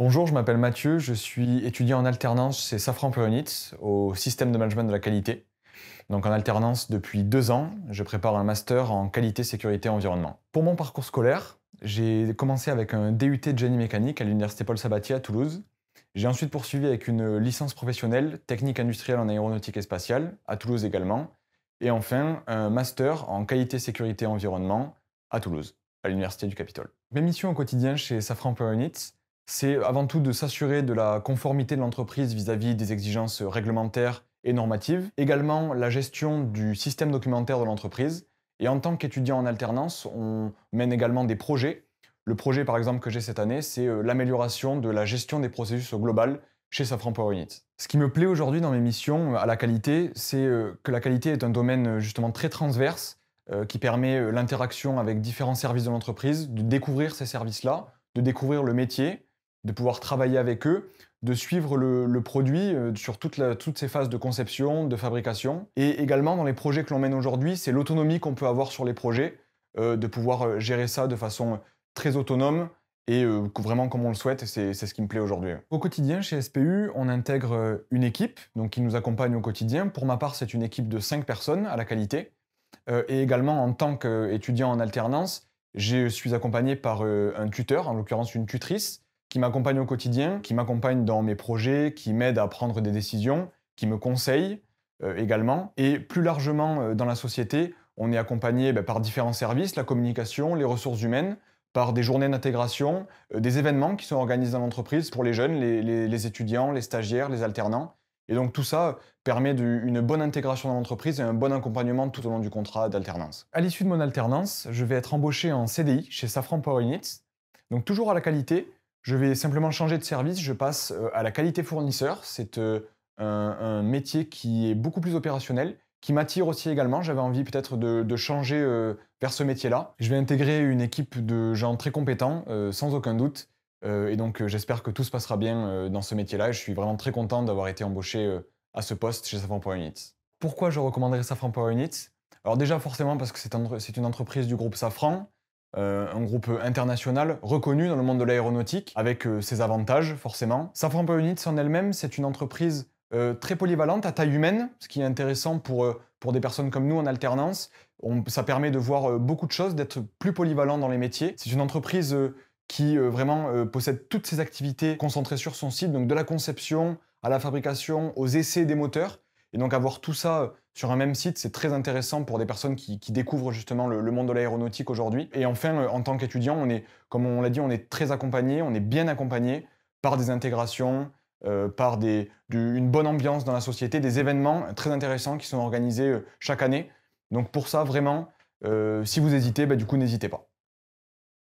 Bonjour, je m'appelle Mathieu, je suis étudiant en alternance chez Safran Peronitz au système de management de la qualité. Donc en alternance depuis deux ans, je prépare un master en qualité, sécurité, environnement. Pour mon parcours scolaire, j'ai commencé avec un DUT de génie mécanique à l'université Paul Sabatier à Toulouse. J'ai ensuite poursuivi avec une licence professionnelle technique industrielle en aéronautique et spatiale à Toulouse également. Et enfin, un master en qualité, sécurité, environnement à Toulouse, à l'université du Capitole. Mes missions au quotidien chez Safran Peronitz, c'est avant tout de s'assurer de la conformité de l'entreprise vis-à-vis des exigences réglementaires et normatives, également la gestion du système documentaire de l'entreprise. Et en tant qu'étudiant en alternance, on mène également des projets. Le projet par exemple que j'ai cette année, c'est euh, l'amélioration de la gestion des processus au global chez Safran Power Unit. Ce qui me plaît aujourd'hui dans mes missions euh, à la qualité, c'est euh, que la qualité est un domaine justement très transverse qui permet l'interaction avec différents services de l'entreprise, de découvrir ces services-là, de découvrir le métier, de pouvoir travailler avec eux, de suivre le, produit euh, sur toutes ces phases de conception, de fabrication. Et également, dans les projets que l'on mène aujourd'hui, c'est l'autonomie qu'on peut avoir sur les projets, euh, de pouvoir euh, gérer ça de façon très autonome et vraiment comme on le souhaite, c'est ce qui me plaît aujourd'hui. Au quotidien, chez SPU, on intègre une équipe donc qui nous accompagne au quotidien. Pour ma part, c'est une équipe de 5 personnes à la qualité. et également, en tant qu'étudiant en alternance, je suis accompagné par un tuteur, en l'occurrence une tutrice, qui m'accompagne au quotidien, qui m'accompagne dans mes projets, qui m'aide à prendre des décisions, qui me conseille euh, également. Et plus largement euh, dans la société, on est accompagné ben, par différents services, la communication, les ressources humaines, par des journées d'intégration, euh, des événements qui sont organisés dans l'entreprise pour les jeunes, les, étudiants, les stagiaires, les alternants. Et donc tout ça permet une bonne intégration dans l'entreprise et un bon accompagnement tout au long du contrat d'alternance. À l'issue de mon alternance, je vais être embauché en CDI chez Safran Power Units, donc toujours à la qualité, je vais simplement changer de service, je passe euh, à la qualité fournisseur. C'est euh, un, métier qui est beaucoup plus opérationnel, qui m'attire aussi également. J'avais envie peut-être de, de, changer euh, vers ce métier-là. Je vais intégrer une équipe de gens très compétents, sans aucun doute. et donc j'espère que tout se passera bien dans ce métier-là. Je suis vraiment très content d'avoir été embauché à ce poste chez Safran Power Units. Pourquoi je recommanderais Safran Power Units Alors déjà forcément parce que c'est une entreprise du groupe Safran. Euh, un groupe international reconnu dans le monde de l'aéronautique, avec euh, ses avantages forcément. Safran Bionics en elle-même, c'est une entreprise euh, très polyvalente, à taille humaine, ce qui est intéressant pour, des personnes comme nous en alternance. ça permet de voir beaucoup de choses, d'être plus polyvalent dans les métiers. C'est une entreprise qui vraiment possède toutes ses activités concentrées sur son site, donc de la conception à la fabrication, aux essais des moteurs. Et donc avoir tout ça euh, sur un même site, c'est très intéressant pour des personnes qui, découvrent justement le, monde de l'aéronautique aujourd'hui. Et enfin, euh, en tant qu'étudiant, on est, comme on l'a dit, on est très accompagné, on est bien accompagné par des intégrations, euh, par des, une bonne ambiance dans la société, des événements très intéressants qui sont organisés chaque année. Donc pour ça, vraiment, si vous hésitez, bah, du coup, n'hésitez pas.